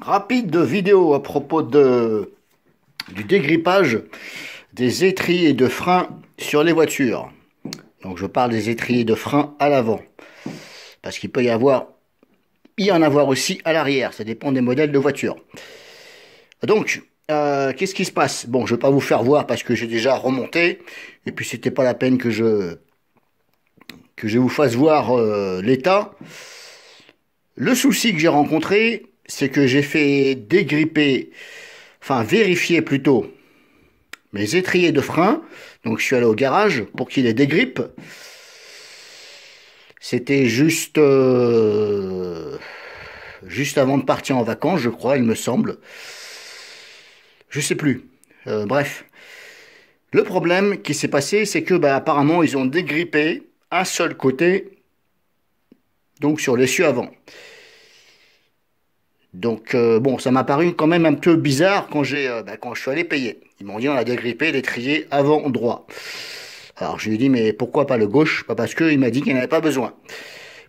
rapide vidéo à propos de, du dégrippage des étriers de frein sur les voitures. Donc je parle des étriers de frein à l'avant. Parce qu'il peut y avoir, y en avoir aussi à l'arrière. Ça dépend des modèles de voitures. Donc, euh, qu'est-ce qui se passe Bon, je ne vais pas vous faire voir parce que j'ai déjà remonté. Et puis, c'était pas la peine que je, que je vous fasse voir euh, l'état. Le souci que j'ai rencontré, c'est que j'ai fait dégripper, enfin vérifier plutôt, mes étriers de frein. Donc je suis allé au garage pour qu'il les dégrippe. C'était juste euh, juste avant de partir en vacances, je crois, il me semble. Je sais plus. Euh, bref, le problème qui s'est passé, c'est que bah, apparemment ils ont dégrippé un seul côté, donc sur l'essieu avant. Donc euh, bon, ça m'a paru quand même un peu bizarre quand j'ai euh, bah, quand je suis allé payer. Ils m'ont dit on a dégrippé l'étrier avant droit. Alors je lui ai dit mais pourquoi pas le gauche Pas parce que il m'a dit qu'il n'y avait pas besoin.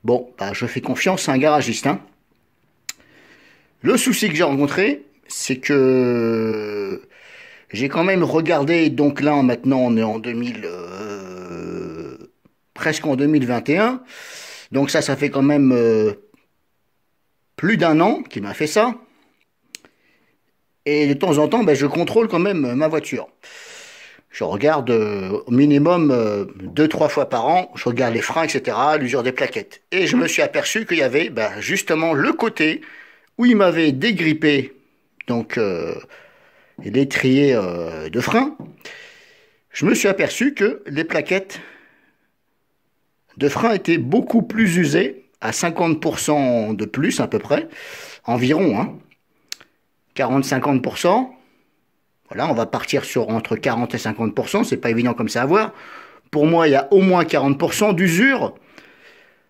Bon, bah, je fais confiance à un garagiste. Hein. Le souci que j'ai rencontré, c'est que euh, j'ai quand même regardé. Donc là maintenant on est en 2000, presque en 2021. Donc ça, ça fait quand même plus d'un an qu'il m'a fait ça. Et de temps en temps, ben, je contrôle quand même euh, ma voiture. Je regarde euh, au minimum euh, deux, trois fois par an, je regarde les freins, etc., l'usure des plaquettes. Et je mmh. me suis aperçu qu'il y avait ben, justement le côté où il m'avait dégrippé donc les l'étrier de frein. Je me suis aperçu que les plaquettes de frein étaient beaucoup plus usées à 50% de plus à peu près, environ, hein, 40-50%. Voilà, on va partir sur entre 40 et 50%, c'est pas évident comme ça à voir. Pour moi, il y a au moins 40% d'usure,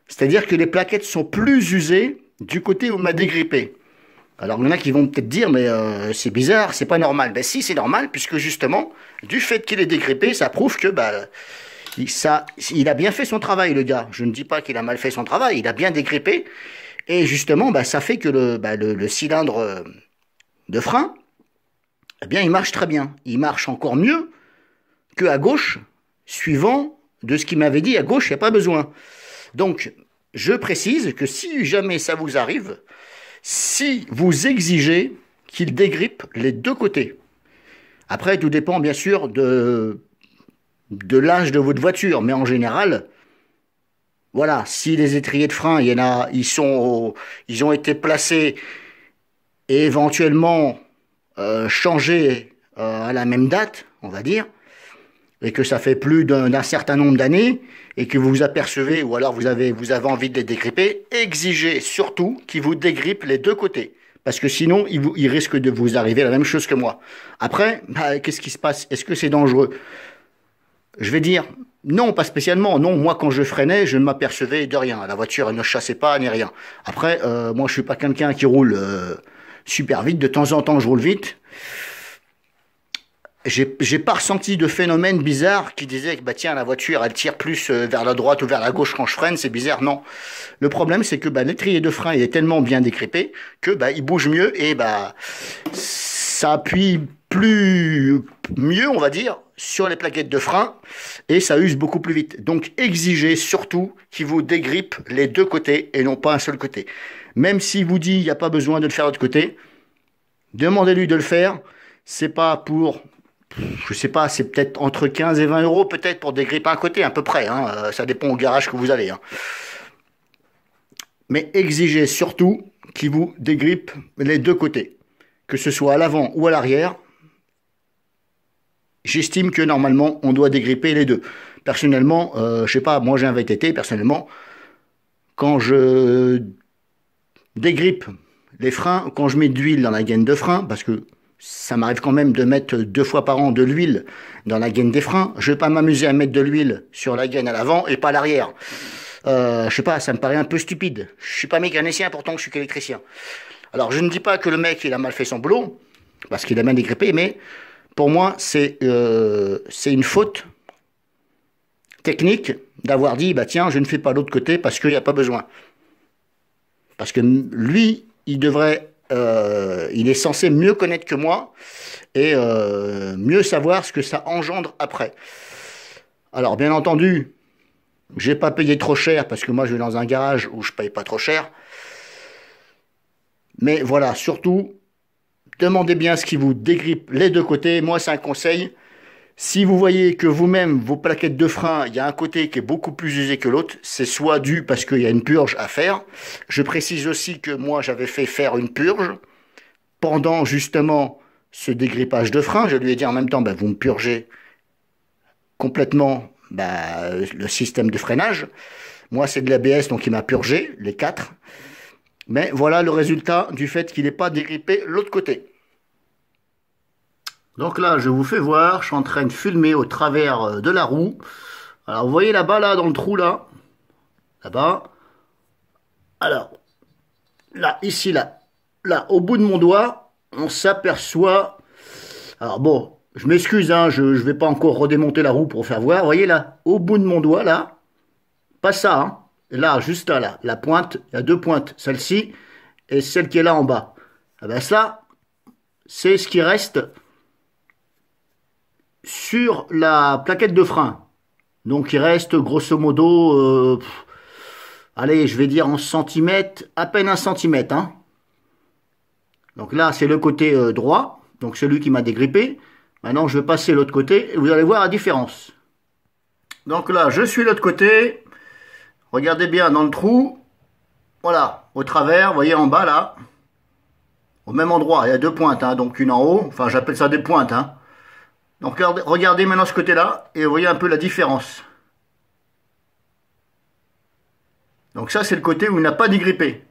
c'est-à-dire que les plaquettes sont plus usées du côté où on m'a dégrippé. Alors il y en a qui vont peut-être dire, mais euh, c'est bizarre, c'est pas normal. Ben si, c'est normal, puisque justement, du fait qu'il est dégrippé, ça prouve que... Bah, ça, il a bien fait son travail, le gars. Je ne dis pas qu'il a mal fait son travail. Il a bien dégrippé. Et justement, bah, ça fait que le, bah, le, cylindre euh, de frein, eh bien, il marche très bien. Il marche encore mieux que à gauche, suivant de ce qu'il m'avait dit. À gauche, il n'y a pas besoin. Donc, je précise que si jamais ça vous arrive, si vous exigez qu'il dégrippe les deux côtés. Après, tout dépend bien sûr de de l'âge de votre voiture, mais en général, voilà, si les étriers de frein, il y en a, ils sont, ils ont été placés et éventuellement euh, changés euh, à la même date, on va dire, et que ça fait plus d'un certain nombre d'années et que vous vous apercevez ou alors vous avez, vous avez envie de les dégripper, exigez surtout qu'ils vous dégrippent les deux côtés. Parce que sinon, il, vous, risque de vous arriver la même chose que moi. Après, bah, qu'est-ce qui se passe Est-ce que c'est dangereux je vais dire, non, pas spécialement. Non, moi, quand je freinais, je ne m'apercevais de rien. La voiture elle ne chassait pas, ni rien. Après, euh, moi, je suis pas quelqu'un qui roule euh, super vite. De temps en temps, je roule vite. J'ai pas ressenti de phénomène bizarre qui disait que, bah tiens, la voiture, elle tire plus euh, vers la droite ou vers la gauche quand je freine, c'est bizarre. Non. Le problème, c'est que bah, l'étrier de frein, il est tellement bien décrépé que bah, il bouge mieux et bah, ça appuie plus mieux, on va dire, sur les plaquettes de frein et ça use beaucoup plus vite. Donc exigez surtout qu'il vous dégrippe les deux côtés et non pas un seul côté. Même s'il vous dit il n'y a pas besoin de le faire de l'autre côté, demandez-lui de le faire. C'est pas pour, je sais pas, c'est peut-être entre 15 et 20 euros peut-être pour dégripper un côté à peu près. Hein. Euh, ça dépend au garage que vous avez. Hein. Mais exigez surtout qu'il vous dégrippe les deux côtés, que ce soit à l'avant ou à l'arrière J'estime que normalement, on doit dégripper les deux. Personnellement, euh, je sais pas, moi j'ai un VTT, personnellement, quand je dégrippe les freins, quand je mets de l'huile dans la gaine de frein, parce que ça m'arrive quand même de mettre deux fois par an de l'huile dans la gaine des freins. Je vais pas m'amuser à mettre de l'huile sur la gaine à l'avant et pas à l'arrière. Euh, je sais pas, ça me paraît un peu stupide. Je suis pas mécanicien, pourtant je suis qu'électricien. Alors je ne dis pas que le mec il a mal fait son boulot, parce qu'il a bien dégrippé, mais pour moi, euh, c'est une faute technique d'avoir dit, bah tiens, je ne fais pas l'autre côté parce qu'il n'y a pas besoin. Parce que lui, il devrait, euh, il est censé mieux connaître que moi et euh, mieux savoir ce que ça engendre après. Alors, bien entendu, j'ai pas payé trop cher parce que moi, je vais dans un garage où je paye pas trop cher. Mais voilà, surtout, Demandez bien ce qui vous dégrippe les deux côtés. Moi, c'est un conseil. Si vous voyez que vous-même, vos plaquettes de frein, il y a un côté qui est beaucoup plus usé que l'autre, c'est soit dû parce qu'il y a une purge à faire. Je précise aussi que moi, j'avais fait faire une purge pendant justement ce dégrippage de frein. Je lui ai dit en même temps, bah, vous me purgez complètement bah, le système de freinage. Moi, c'est de l'ABS, donc il m'a purgé les quatre. Mais voilà le résultat du fait qu'il n'est pas dégrippé l'autre côté. Donc là, je vous fais voir, je suis en train de filmer au travers euh, de la roue. Alors, vous voyez là-bas, là, dans le trou, là, là-bas. Alors, là, ici, là, là, au bout de mon doigt, on s'aperçoit... Alors bon, je m'excuse, hein, je ne vais pas encore redémonter la roue pour faire voir. Vous voyez là, au bout de mon doigt, là, pas ça, hein. là, juste là, la pointe, il y a deux pointes, celle-ci et celle qui est là en bas. Eh ah bien, ça, c'est ce qui reste sur la plaquette de frein. Donc il reste grosso modo, euh, allez, je vais dire en centimètres, à peine un centimètre. Hein. Donc là, c'est le côté euh, droit, donc celui qui m'a dégrippé. Maintenant, je vais passer l'autre côté et vous allez voir la différence. Donc là, je suis l'autre côté. Regardez bien dans le trou. Voilà, au travers, vous voyez en bas là, au même endroit, il y a deux pointes, hein. donc une en haut, enfin j'appelle ça des pointes, hein, donc regardez maintenant ce côté-là et vous voyez un peu la différence. Donc ça, c'est le côté où il n'a pas dégrippé.